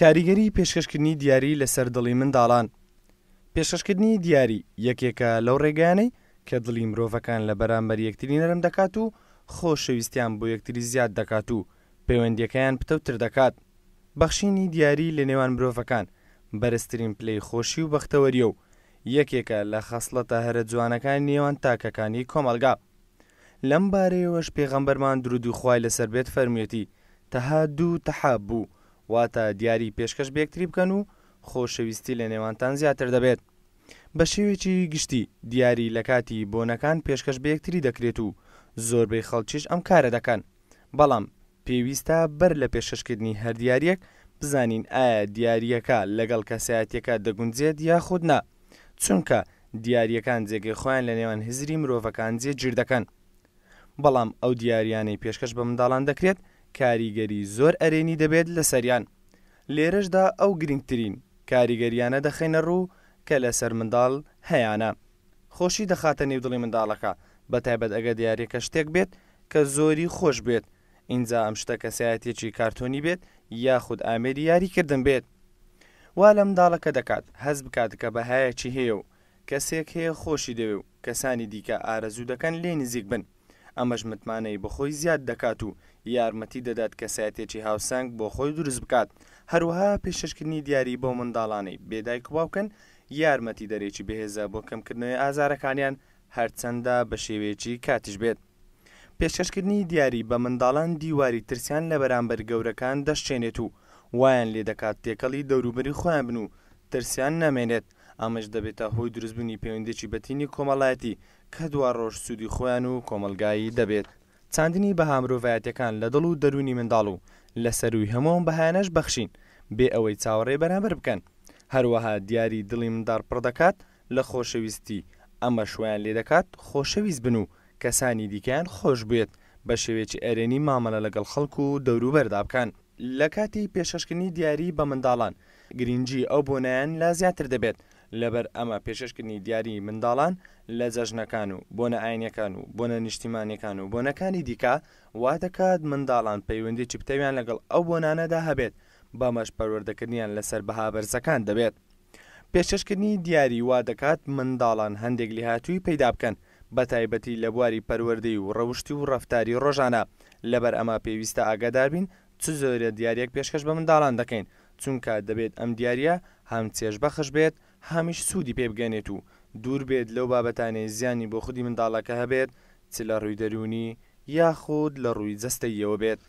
کاریگەری پێشکەشکردنی دیاری لەسەر دڵی منداڵان پێشکەشکردنی دیاری یەکێکە لەو ڕێگانەی کە دڵی مرۆڤەکان لە بەرامبەر یەکتری نەرم دەکات و خۆشەویستیان بۆ یەکتری زیاد دەکات و پەیوەندیەکەیان پتەوتر دەکات بەخشینی دیاری لە نێوان مرۆڤەکان بەرزترین پلەی خۆشی و بەختەوەریە و یەکێکە لە خەسڵەتە هەرە جوانەکان نێوان تاکەکانی کۆمەلگا لەم بارەیەوەش پێغەمبەرمان درود و خوای لەسەر بێت فەرمیێتی تەها دوو تەحاب بوو واتە دیاری پێشکەش بێکتری بکەن و خۆشەویستی لە نێوانتان زیاتر دەبێت بە شێوێکی گشتی دیاری لە کاتی بۆنەکان پێشکەش بەیەکتری دەکرێت و زۆربەی خەڵکیش ئەم کارە دەکەن بەڵام پێویستە بەر لە پێشکەشکردنی هەردیارەک بزانین ئایا دیارریەکە لەگەڵ کەسایەتەکە دەگونجێت یاخود نا چونکە دیارریەکان جێگەی خۆیان لە نێوان هزری مرۆڤەکان جێ گیر دەکەن بەڵام ئەو دیاریانەی پێشکەش بە منداڵان دەکرێت کاریگەری زۆر ئەرێنی دەبێت لە سەریان لێرەشدا ئەو گرنگترین کاریگەریانە دەخێنە ڕوو کە لەسەر منداڵ هەیەە خۆشی دەخاتە نێودڵی منداڵەکە بەتایبەت ئەگە دیارێکە شتێک بێت کە زۆری خۆش بێت اینجا ئەم شتە کەسایەتێکی کارتۆنی بێت یاخود ئامێری یاریکردن بێت وا لە منداڵەکە دەکات هەز بکات کە بەهایەکی هەیە و کەسێک هەیە خۆشی دەوێ و کەسانی دیکە ئارەزوو دەکەن لێ نزیک بن ئەمەش متمانەی بەخۆی زیاد دەکات و یارمەتی دەدات کە سایەتێکی هاوسنگ بۆ خۆی دروست بکات هەروەها پێششکردنی دیاری بۆ منداڵانەی بێدایک باوکەن یارمەتی دەرێکی بەهێزە بۆ کەمکردنەوەی ئازارەکانیان هەرچەندە بە شێوێکی کاتیش بێت. پێشکەشکردنی دیاری بە منداڵان دیواری ترسیان لە بەرامبەر گەورەکان دەشتێنێت و وایان لێ دەکات تێکەڵی دەوروبەری خۆیان بن و ترسیان نامێنێت ئەمەش دەبێتە هۆی دروستبوونی پەیوەندێکی بەتینی کۆمەڵایەتی کە دوا ڕۆژ سوودی خۆیان و کۆمەلگایی دەبێت چاندنی بەها مرۆڤایەتەکان لە دڵ و دەرونی منداڵ و لە سەروی هەموم بەهایەنەش بەخشین بێ ئەوەی چاوەڕێ بەرامبەر بکەن هەروەها دیاری دڵی مندار پڕدەکات لە خۆشەویستی ئەمە شویان لێ دەکات خۆشەویست بن و کەسانی دیکەیان خۆش بێت بە شێوێکی ئەرێنی مامەلە لەگەڵ خەڵکو و دەوروبەردا بکەن لە کاتی پێشەشکنی دیاری بە منداڵان گرنگجی ئەو بۆنیان لا زیاتر دەبێت لەبەر ئەمە پێششکردنی دیاری منداڵان لە جەژنەکان و بۆنە ئاینەکان و بۆنە نیشتیمانەکان و بۆنەکانی دیکە وا دەکات منداڵان پەیوەندی چپتەویان لەگەڵ ئەو بۆنانەدا هەبێت بەمەش پەروەردەکردیان لەسەر بەهابەرزەکان دەبێت. پێششکردنی دیاری وا دەکات منداڵان هەندێک لی هاتووی پەیدا بکەن بە تایبەتی لە بواری پەروەردەی و ڕەوشتی و ڕفتاری ڕۆژانە لەبەر ئەمە پێویستە ئاگاداربین چ زۆرە دیارێک پێشکەش بە منداڵان دەکەین چونکە دەبێت ئەم دیارە هەم چێژبەخش بێت هەمیش سوودی پێ بگەنێت و دوور بێت لەو بابەتانەی زیانی بۆ خودی منداڵەکە هەبێت چ لە ڕووی دەرونی یاخود لە ڕووی جەستەیەوە بێت